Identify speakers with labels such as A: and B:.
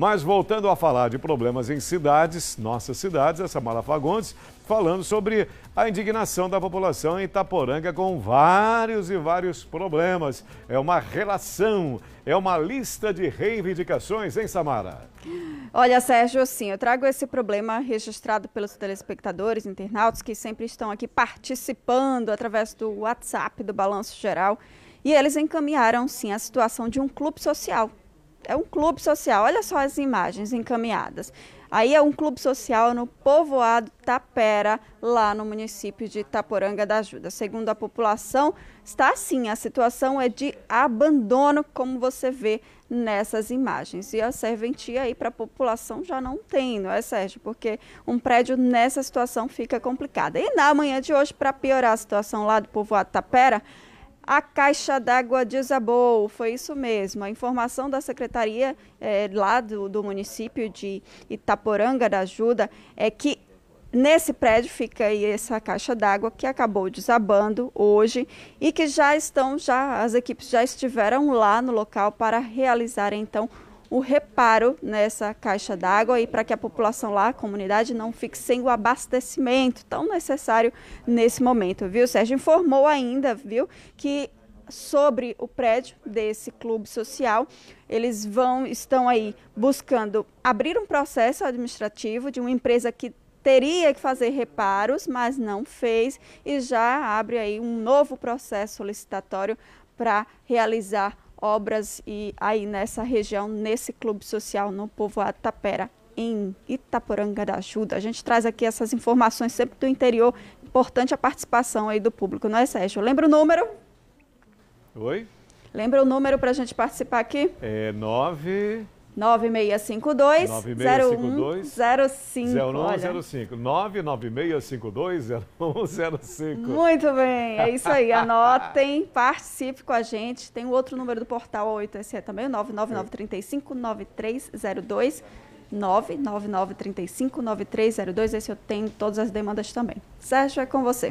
A: Mas voltando a falar de problemas em cidades, nossas cidades, essa Mara Fagundes, falando sobre a indignação da população em Itaporanga com vários e vários problemas. É uma relação, é uma lista de reivindicações, hein, Samara?
B: Olha, Sérgio, sim, eu trago esse problema registrado pelos telespectadores, internautas que sempre estão aqui participando através do WhatsApp do Balanço Geral. E eles encaminharam, sim, a situação de um clube social é um clube social. Olha só as imagens encaminhadas. Aí é um clube social no povoado Tapera, lá no município de Itaporanga da Ajuda. Segundo a população, está assim, a situação é de abandono, como você vê nessas imagens. E a serventia aí para a população já não tem, não é, Sérgio? Porque um prédio nessa situação fica complicado. E na manhã de hoje, para piorar a situação lá do povoado Tapera, a caixa d'água desabou. Foi isso mesmo. A informação da secretaria é, lá do, do município de Itaporanga da Ajuda é que Nesse prédio fica aí essa caixa d'água que acabou desabando hoje e que já estão já as equipes já estiveram lá no local para realizar então o reparo nessa caixa d'água e para que a população lá, a comunidade, não fique sem o abastecimento tão necessário nesse momento, viu? Sérgio informou ainda, viu, que sobre o prédio desse clube social. Eles vão estão aí buscando abrir um processo administrativo de uma empresa que teria que fazer reparos, mas não fez e já abre aí um novo processo solicitatório para realizar obras e aí nessa região, nesse clube social, no povoado Tapera, em Itaporanga da Ajuda. A gente traz aqui essas informações sempre do interior. Importante a participação aí do público, não é, Sérgio? Lembra o número? Oi? Lembra o número para a gente participar aqui?
A: É 9... Nove...
B: 9652 0105.
A: 99652-0105. Muito
B: bem, é isso aí. Anotem, participe com a gente. Tem o outro número do portal 8SE também, o 999359302. 999359302. Esse eu tenho todas as demandas também. Sérgio, é com você.